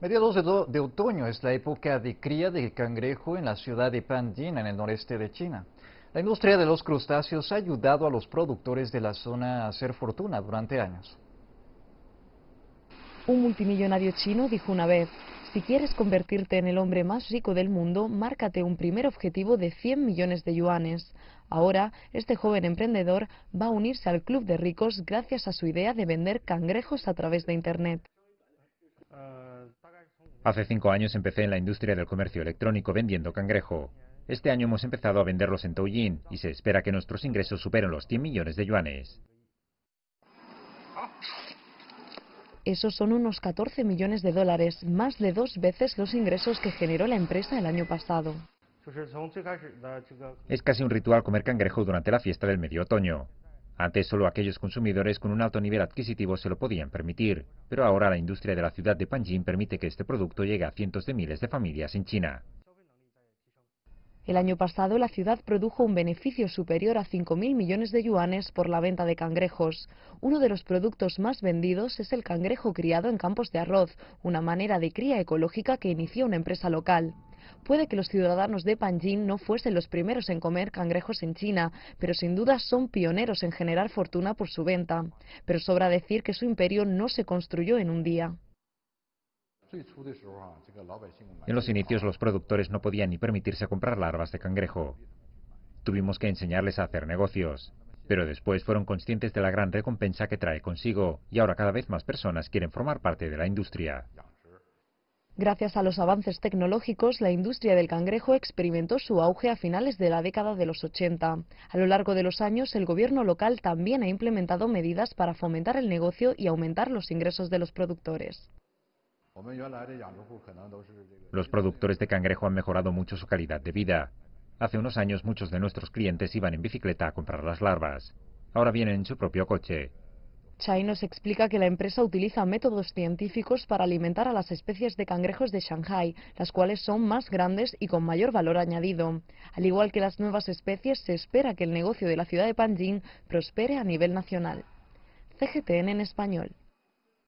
Mediados de, otoño es la época de cría del cangrejo en la ciudad de Panjin, en el noreste de China. La industria de los crustáceos ha ayudado a los productores de la zona a hacer fortuna durante años. Un multimillonario chino dijo una vez, si quieres convertirte en el hombre más rico del mundo, márcate un primer objetivo de 100 millones de yuanes. Ahora, este joven emprendedor va a unirse al club de ricos gracias a su idea de vender cangrejos a través de Internet. Uh, Hace cinco años empecé en la industria del comercio electrónico vendiendo cangrejo. Este año hemos empezado a venderlos en Toujin y se espera que nuestros ingresos superen los 100 millones de yuanes. Esos son unos 14 millones de dólares, más de dos veces los ingresos que generó la empresa el año pasado. Pues es casi un ritual comer cangrejo durante la fiesta del medio otoño. Antes solo aquellos consumidores con un alto nivel adquisitivo se lo podían permitir, pero ahora la industria de la ciudad de Panjin permite que este producto llegue a cientos de miles de familias en China. El año pasado la ciudad produjo un beneficio superior a 5.000 millones de yuanes por la venta de cangrejos. Uno de los productos más vendidos es el cangrejo criado en campos de arroz, una manera de cría ecológica que inició una empresa local. Puede que los ciudadanos de Panjin no fuesen los primeros en comer cangrejos en China, pero sin duda son pioneros en generar fortuna por su venta. Pero sobra decir que su imperio no se construyó en un día. En los inicios los productores no podían ni permitirse comprar larvas de cangrejo. Tuvimos que enseñarles a hacer negocios, pero después fueron conscientes de la gran recompensa que trae consigo y ahora cada vez más personas quieren formar parte de la industria. Gracias a los avances tecnológicos, la industria del cangrejo experimentó su auge a finales de la década de los 80. A lo largo de los años, el gobierno local también ha implementado medidas para fomentar el negocio y aumentar los ingresos de los productores. Los productores de cangrejo han mejorado mucho su calidad de vida. Hace unos años muchos de nuestros clientes iban en bicicleta a comprar las larvas. Ahora vienen en su propio coche. Chai nos explica que la empresa utiliza métodos científicos para alimentar a las especies de cangrejos de Shanghai, las cuales son más grandes y con mayor valor añadido. Al igual que las nuevas especies, se espera que el negocio de la ciudad de Panjin prospere a nivel nacional. CGTN en español.